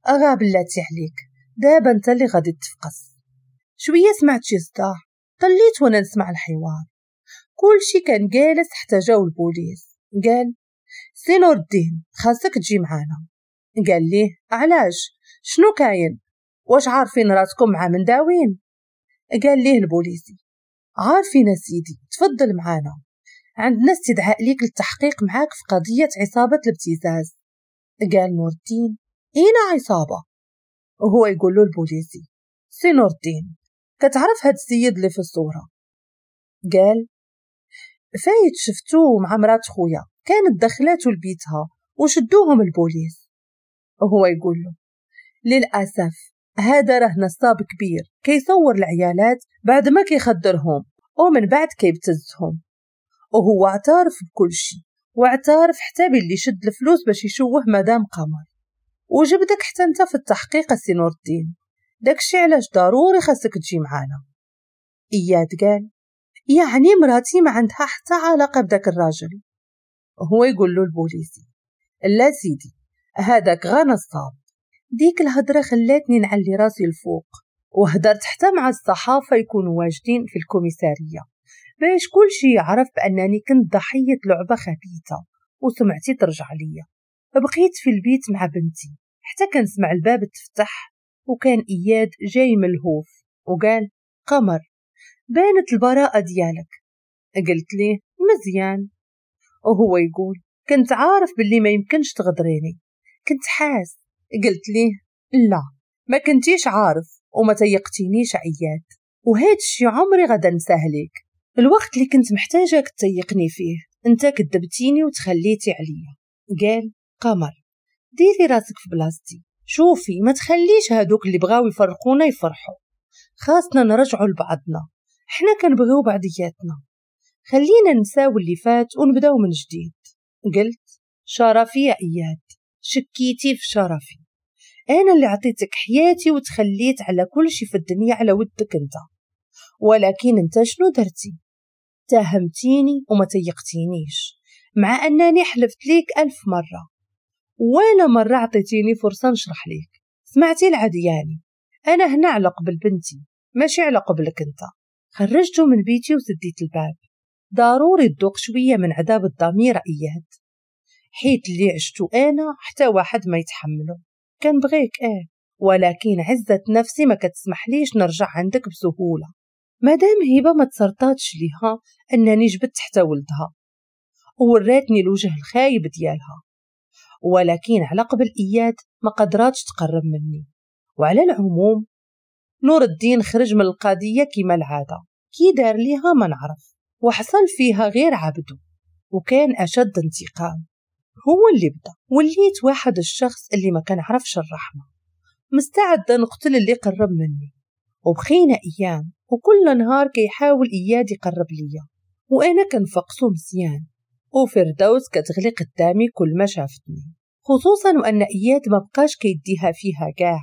أغا بلاتي عليك دابا انت اللي غادي تفقس شوية سمعت شي صداع طليت وانا نسمع الحوار كل شي كان جالس حتى جاو البوليس قال سي نور الدين خاصك تجي معانا قال ليه علاش شنو كاين واش عارفين راسكم مع من داوين قال ليه البوليسي عارفين سيدي تفضل معانا عندنا استدعاء ليك للتحقيق معاك في قضية عصابة الابتزاز قال نور الدين اين عصابة وهو يقول له البوليسي سي نور الدين كتعرف هاد السيد اللي في الصورة قال فايت شفتوه مع مرات خويا كانت دخلاتو لبيتها وشدوهم البوليس وهو يقول له للأسف هذا راه نصاب كبير كيصور العيالات بعد ما كيخدرهم ومن بعد كيبتزهم وهو اعترف بكل شيء واعترف حتى باللي شد الفلوس باش يشوه مدام قمر وجبدك حتى انت في التحقيق سي نور الدين داكشي علاش ضروري خاصك تجي معانا اياد قال يعني مراتي ما عندها حتى علاقة بداك الراجل هو يقول له البوليسي لا سيدي هذاك غا نصاب ديك الهضرة خلاتني نعلي راسي الفوق وهدرت حتى مع الصحافة يكونوا واجدين في الكوميسارية باش كل شي يعرف بأنني كنت ضحية لعبة خبيثة وسمعتي ترجع ليا بقيت في البيت مع بنتي حتى كنسمع الباب تفتح وكان إياد جاي ملهوف وقال قمر بانت البراءة ديالك قلت لي مزيان وهو يقول كنت عارف باللي ما يمكنش تغدريني كنت حاس قلت ليه لا ما كنتيش عارف وما تيقتينيش عياد وهاد الشي عمري غدا نساه ليك الوقت اللي كنت محتاجك تيقني فيه انت كذبتيني وتخليتي عليا قال قمر ديري راسك في بلاصتي شوفي ما تخليش هادوك اللي بغاو يفرقونا يفرحوا خاصنا نرجعوا لبعضنا حنا كنبغيو بعضياتنا خلينا نساو اللي فات ونبداو من جديد قلت شرفي يا اياد شكيتي في شرفي أنا اللي عطيتك حياتي وتخليت على كل شي في الدنيا على ودك أنت ولكن أنت شنو درتي؟ تاهمتيني وما تيقتينيش مع أنني حلفت ليك ألف مرة ولا مرة عطيتيني فرصة نشرح ليك سمعتي العدياني أنا هنا على قبل بنتي ماشي على قبلك أنت خرجتو من بيتي وسديت الباب ضروري تدوق شوية من عذاب الضمير إياد حيت اللي عشتو أنا حتى واحد ما يتحمله كنبغيك اه ولكن عزة نفسي ما كتسمحليش نرجع عندك بسهولة مادام هبة ما تسرطاتش ليها أنني جبت حتى ولدها ووراتني الوجه الخايب ديالها ولكن على قبل إياد ما قدراتش تقرب مني وعلى العموم نور الدين خرج من القضية كما العادة كي دار ليها ما نعرف وحصل فيها غير عبده وكان أشد انتقام هو اللي بدا وليت واحد الشخص اللي ما كان عرفش الرحمة مستعدة نقتل اللي قرب مني وبخينا أيام وكل نهار كيحاول إياد يقرب ليا وأنا كنفقسو مزيان وفردوس كتغلي قدامي كل ما شافتني خصوصا وأن إياد ما بقاش كيديها فيها كاع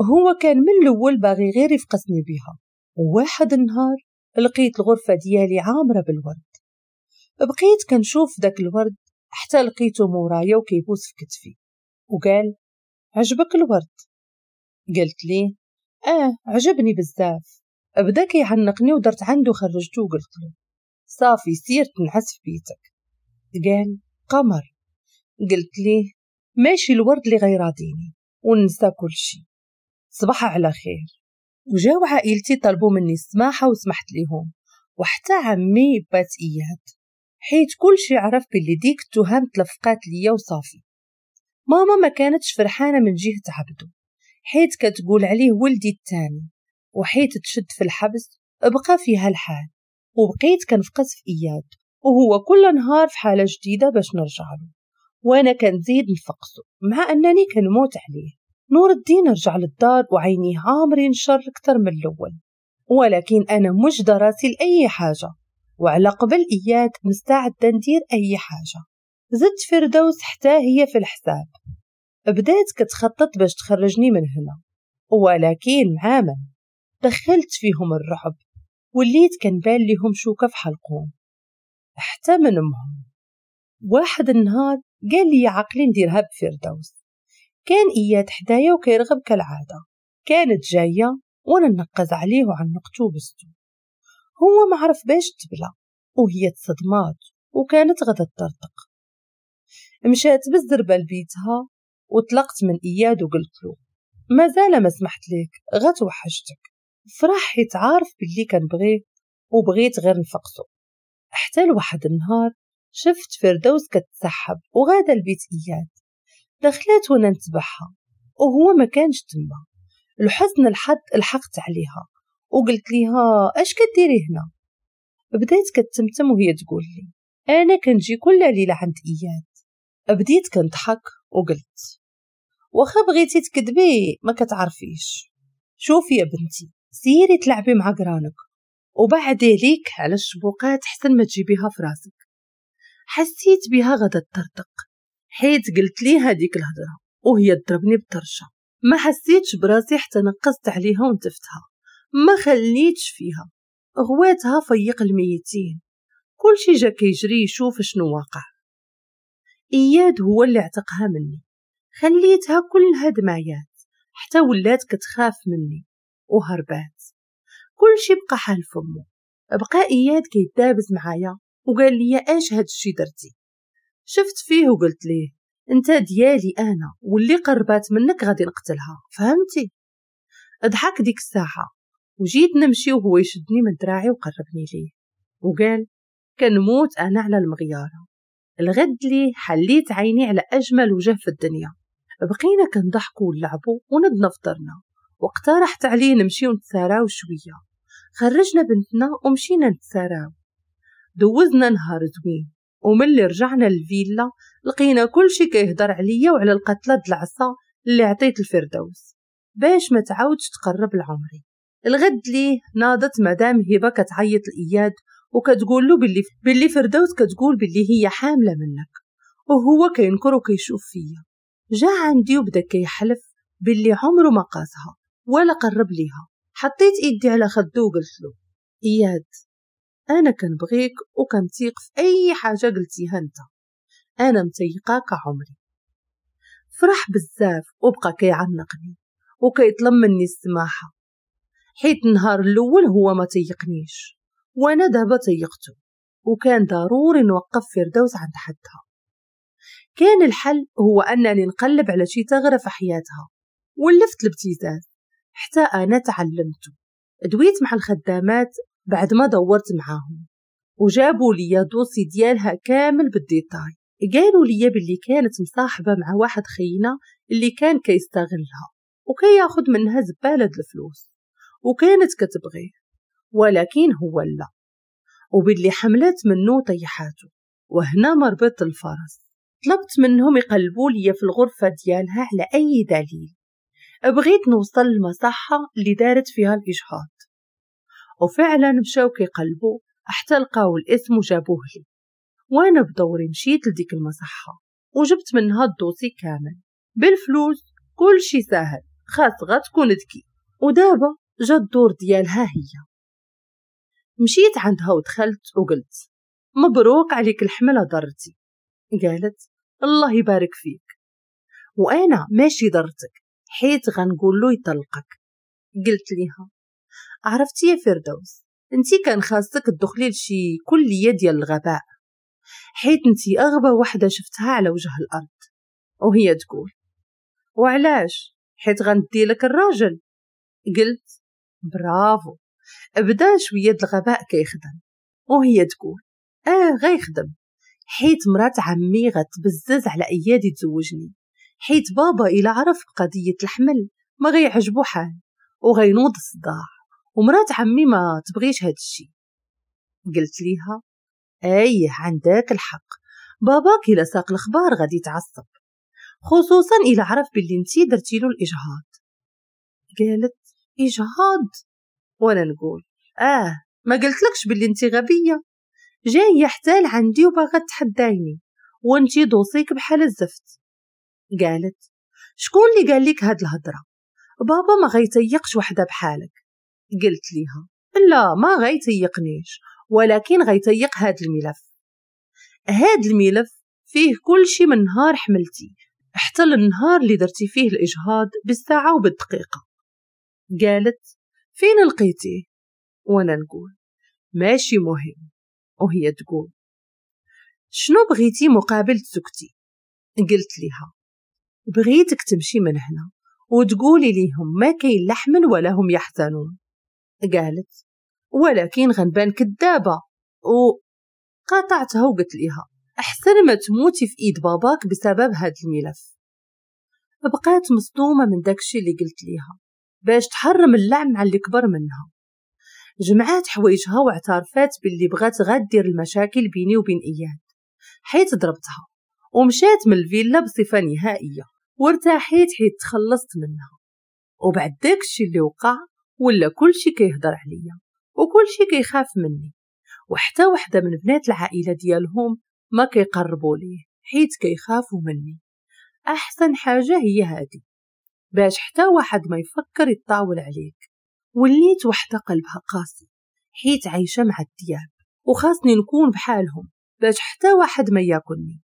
هو كان من الأول باغي غير يفقسني بها وواحد النهار لقيت الغرفة ديالي عامرة بالورد بقيت كنشوف داك الورد حتى لقيته مورايا وكيبوس في كتفي وقال عجبك الورد قلت لي اه عجبني بزاف بدا كيعنقني ودرت عنده خرجته وقلت له صافي سير تنعس في بيتك قال قمر قلت لي ماشي الورد اللي غيراضيني وننسى كل شي صباح على خير وجاو عائلتي طلبوا مني السماحة وسمحت ليهم وحتى عمي بات إياد حيت كلشي عرف باللي ديك التهم تلفقات ليا وصافي ماما ما كانتش فرحانة من جهة عبدو حيت كتقول عليه ولدي التاني وحيت تشد في الحبس بقى فيها الحال وبقيت كنفقس في إياد وهو كل نهار في حالة جديدة باش نرجع له وأنا كنزيد نفقسه مع أنني كنموت عليه نور الدين رجع للدار وعيني عامرين شر كتر من الأول ولكن أنا مش دراسي لأي حاجة وعلى قبل إياد مستعدة ندير أي حاجة زدت فردوس حتى هي في الحساب بدات كتخطط باش تخرجني من هنا ولكن مع من دخلت فيهم الرعب وليت كنبان ليهم شوكة في حلقهم حتى من أمهم واحد النهار قال لي عقلي نديرها بفردوس كان إياد حدايا وكيرغب كالعادة كانت جاية وأنا نقز عليه نقتو بستو هو ما عرف باش تبلى وهي تصدمات وكانت غدا تطرطق مشات بالزربة لبيتها وطلقت من إياد وقلت له مازال ما سمحت ليك غتوحشتك فرح حيت عارف باللي كنبغيه وبغيت غير نفقسو حتى لواحد النهار شفت فردوس كتسحب وغادا لبيت إياد دخلات وانا نتبعها وهو ما كانش تما لحسن الحظ لحقت عليها وقلت ليها اش كديري هنا بدات كتمتم وهي تقول لي انا كنجي كل ليله عند اياد بديت كنضحك وقلت واخا بغيتي تكذبي ما كتعرفيش شوفي يا بنتي سيري تلعبي مع قرانك وبعدي ليك على الشبوقات حسن ما تجيبيها في راسك حسيت بها غدا ترتق حيت قلت لي هذيك الهضره وهي ضربني بطرشه ما حسيتش براسي حتى نقصت عليها ونتفتها ما خليتش فيها غواتها فيق الميتين كل شي جا كيجري يشوف شنو واقع اياد هو اللي اعتقها مني خليتها كلها دمعيات حتى ولات كتخاف مني وهربات كل شي بقى حال فمو بقى اياد كيتدابز معايا وقال لي اش هادشي درتي شفت فيه وقلت ليه انت ديالي انا واللي قربات منك غادي نقتلها فهمتي ضحك ديك الساعه وجيت نمشي وهو يشدني من دراعي وقربني ليه وقال كنموت أنا على المغيارة الغد لي حليت عيني على أجمل وجه في الدنيا بقينا كنضحكوا ونلعبوا وندنا فطرنا واقترحت عليه نمشي ونتثاراو شوية خرجنا بنتنا ومشينا نتساراو دوزنا نهار زوين اللي رجعنا للفيلا لقينا كل شي كيهضر عليا وعلى القتلة د العصا اللي عطيت الفردوس باش ما تعاودش تقرب لعمري الغد ليه ناضت مدام هبة كتعيط لإياد وكتقول له باللي باللي فردوس كتقول باللي هي حاملة منك وهو كينكر وكيشوف فيا جا عندي وبدا كيحلف باللي عمره ما قاسها ولا قرب ليها حطيت ايدي على خدو وقلت له اياد انا كنبغيك وكنتيق في اي حاجه قلتيها انت انا متيقاك عمري فرح بزاف وبقى كيعنقني وكيطلب مني السماحه حيت النهار الأول هو ما تيقنيش وأنا دابا تيقته وكان ضروري نوقف فردوس عند حدها كان الحل هو أنني نقلب على شي ثغرة في حياتها ولفت الابتزاز حتى أنا تعلمت دويت مع الخدامات بعد ما دورت معاهم وجابوا لي دوسي ديالها كامل بالديتاي قالوا لي باللي كانت مصاحبة مع واحد خينا اللي كان كيستغلها وكياخد منها زبالة الفلوس وكانت كتبغيه ولكن هو لا وباللي حملت منه طيحاته وهنا مربط الفرس طلبت منهم يقلبوا لي في الغرفة ديالها على أي دليل بغيت نوصل للمصحة اللي دارت فيها الإجهاض وفعلا مشاو كيقلبوا حتى لقاو الاسم وجابوه لي وانا بدوري مشيت لديك المصحة وجبت منها الدوسي كامل بالفلوس كل شي ساهل خاص غتكون ذكي ودابا جا الدور ديالها هي مشيت عندها ودخلت وقلت مبروك عليك الحملة درتي قالت الله يبارك فيك وأنا ماشي درتك حيت غنقول له يطلقك قلت ليها عرفتي يا فردوس انتي كان خاصك تدخلي لشي كلية ديال الغباء حيت انتي أغبى وحدة شفتها على وجه الأرض وهي تقول وعلاش حيت غندي لك الراجل قلت برافو بدا شوية الغباء كيخدم وهي تقول اه غيخدم حيت مرات عمي غتبزز على ايادي تزوجني حيت بابا إلا عرف قضية الحمل ما غيعجبو حال وغينوض الصداع ومرات عمي ما تبغيش هاد الشي قلت ليها ايه عندك الحق باباك الى ساق الخبار غادي يتعصب خصوصا إلا عرف باللي انتي درتيلو الإجهاض قالت إجهاض وأنا نقول آه ما قلتلكش باللي انت غبية جاي حتال عندي وباغا تحديني وانتي دوصيك بحال الزفت قالت شكون اللي قال لك هاد الهضرة بابا ما غيتيقش وحدة بحالك قلت ليها لا ما غيتيقنيش ولكن غيتيق هاد الملف هاد الملف فيه كل شي من نهار حملتي حتى النهار اللي درتي فيه الإجهاض بالساعة وبالدقيقة قالت فين لقيتيه وأنا نقول ماشي مهم وهي تقول شنو بغيتي مقابل سكتي قلت لها بغيتك تمشي من هنا وتقولي ليهم ما كاين لحم ولا هم يحزنون قالت ولكن غنبان كدابة و قاطعتها وقلت لها أحسن ما تموتي في إيد باباك بسبب هاد الملف بقات مصدومة من داكشي اللي قلت ليها باش تحرم اللعن على اللي كبر منها جمعات حوايجها واعترفات باللي بغات غدير المشاكل بيني وبين اياد حيت ضربتها ومشات من الفيلا بصفه نهائيه وارتاحيت حيت تخلصت منها وبعد داكشي اللي وقع ولا كلشي كيهضر عليا وكلشي كيخاف مني وحتى وحده من بنات العائله ديالهم ما كيقربوا ليه حيت كيخافوا مني احسن حاجه هي هادي باش حتى واحد ما يفكر يطاول عليك وليت وحدة قلبها قاسي حيت عايشة مع الدياب وخاصني نكون بحالهم باش حتى واحد ما ياكلني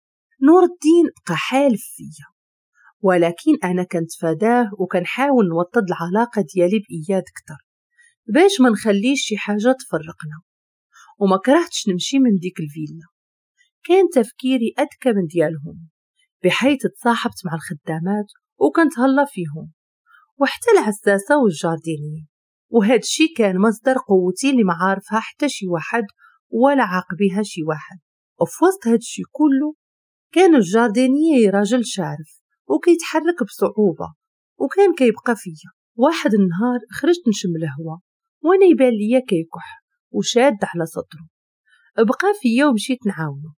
نور الدين بقى حالف فيا ولكن أنا كنتفاداه وكنحاول نوطد العلاقة ديالي بإياد كتر باش ما نخليش شي حاجة تفرقنا وما كرهتش نمشي من ديك الفيلا كان تفكيري أذكى من ديالهم بحيث تصاحبت مع الخدامات وكنتهلا فيهم وحتى العساسة والجارديني وهذا الشي كان مصدر قوتي اللي ما عارفها حتى شي واحد ولا عاقبها شي واحد وفي وسط هاد الشي كله كان الجارديني راجل شارف وكيتحرك بصعوبة وكان كيبقى فيا واحد النهار خرجت نشم الهوا وانا يبان ليا كيكح وشاد على صدره بقى فيا ومشيت نعاونو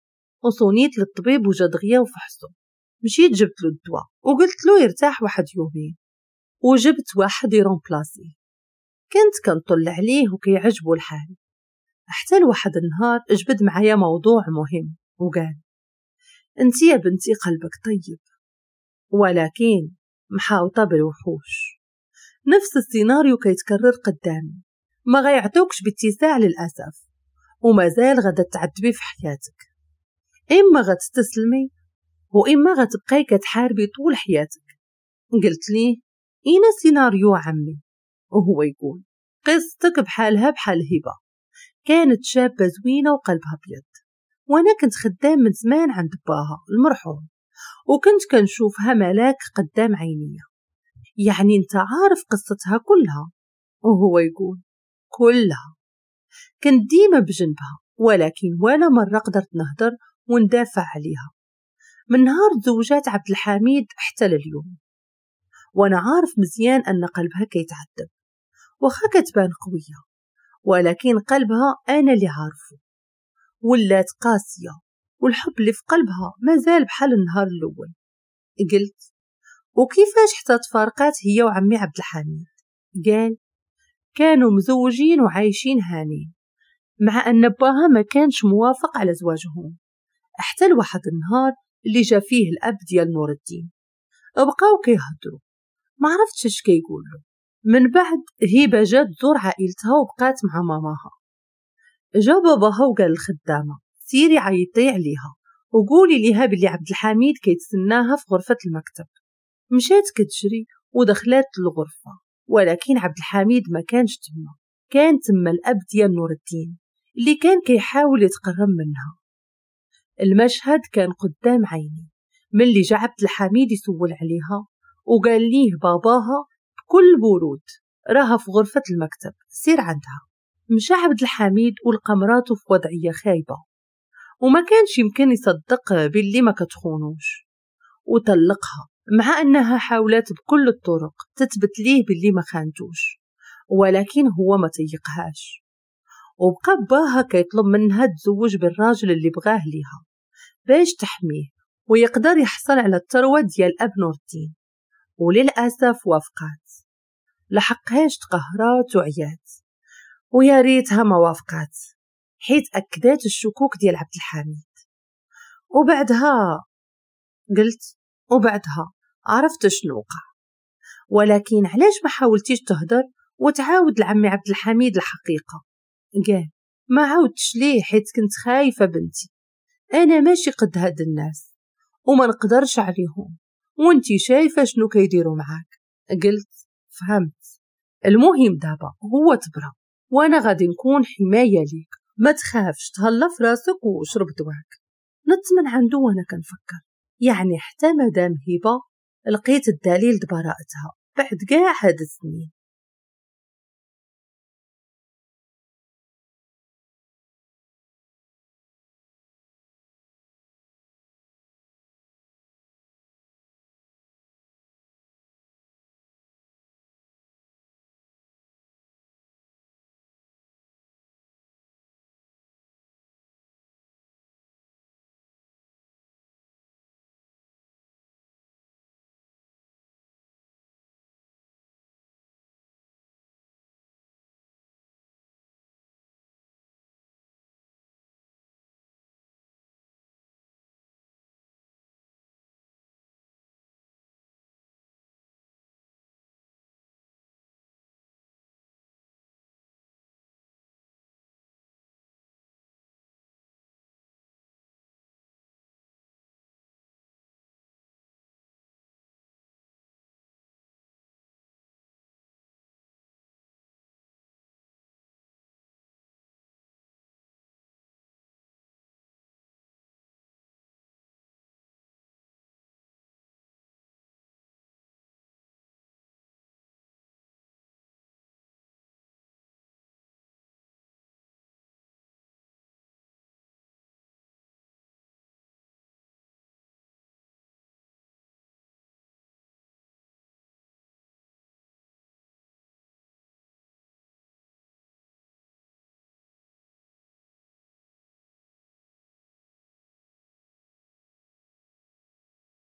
وصونيت للطبيب وجا دغيا وفحصو مشيت جبت له الدواء وقلت له يرتاح واحد يومين وجبت واحد يرومبلاسي كنت كنطل عليه وكيعجبو الحال حتى لواحد النهار جبد معايا موضوع مهم وقال انت يا بنتي قلبك طيب ولكن محاوطة بالوحوش نفس السيناريو كيتكرر قدامي ما غيعطوكش باتساع للأسف ومازال غدا تعذبي في حياتك إما غتستسلمي وإما غتبقاي كتحاربي طول حياتك قلت ليه إينا سيناريو عمي وهو يقول قصتك بحالها بحال هبة كانت شابة زوينة وقلبها بيض وأنا كنت خدام من زمان عند باها المرحوم وكنت كنشوفها ملاك قدام عينيا يعني انت عارف قصتها كلها وهو يقول كلها كنت ديما بجنبها ولكن ولا مرة قدرت نهضر وندافع عليها من نهار تزوجات عبد الحميد حتى لليوم وأنا عارف مزيان أن قلبها كيتعذب وخا كتبان قوية ولكن قلبها أنا اللي عارفه ولات قاسية والحب اللي في قلبها مازال بحال النهار الأول قلت وكيفاش حتى تفارقات هي وعمي عبد الحميد قال كانوا مزوجين وعايشين هانين مع أن باها ما كانش موافق على زواجهم حتى لواحد النهار اللي جا فيه الأب ديال نور الدين بقاو كيهضروا ما عرفتش اش كيقولوا من بعد هبه جات تزور عائلتها وبقات مع ماماها جا باباها وقال الخدامه سيري عيطي عليها وقولي ليها بلي عبد الحميد كيتسناها في غرفه المكتب مشات كتجري ودخلت للغرفه ولكن عبد الحميد ما كانش تما كان تما الاب ديال نور الدين اللي كان كيحاول يتقرب منها المشهد كان قدام عيني من اللي جعبت الحميد يسول عليها وقال ليه باباها بكل برود راها في غرفة المكتب سير عندها مش عبد الحميد ولقى مراته في وضعية خايبة وما كانش يمكن يصدق باللي ما كتخونوش وطلقها مع أنها حاولت بكل الطرق تثبت ليه باللي ما خانتوش ولكن هو ما تيقهاش وبقى باها كيطلب منها تزوج بالراجل اللي بغاه ليها باش تحميه ويقدر يحصل على الثروة ديال أب نور الدين وللأسف وافقات لحقهاش تقهرات وعيات ويا ريتها ما وافقات حيت أكدات الشكوك ديال عبد الحميد وبعدها قلت وبعدها عرفت شنو وقع ولكن علاش ما حاولتيش تهدر وتعاود لعمي عبد الحميد الحقيقة قال ما عاودتش ليه حيت كنت خايفة بنتي أنا ماشي قد هاد الناس وما نقدرش عليهم وانتي شايفة شنو كيديروا معاك قلت فهمت المهم دابا هو تبرا وانا غادي نكون حماية ليك ما تخافش تهلا في راسك وشرب دواك من عنده وانا كنفكر يعني حتى مدام هبة لقيت الدليل لبراءتها بعد كاع هاد السنين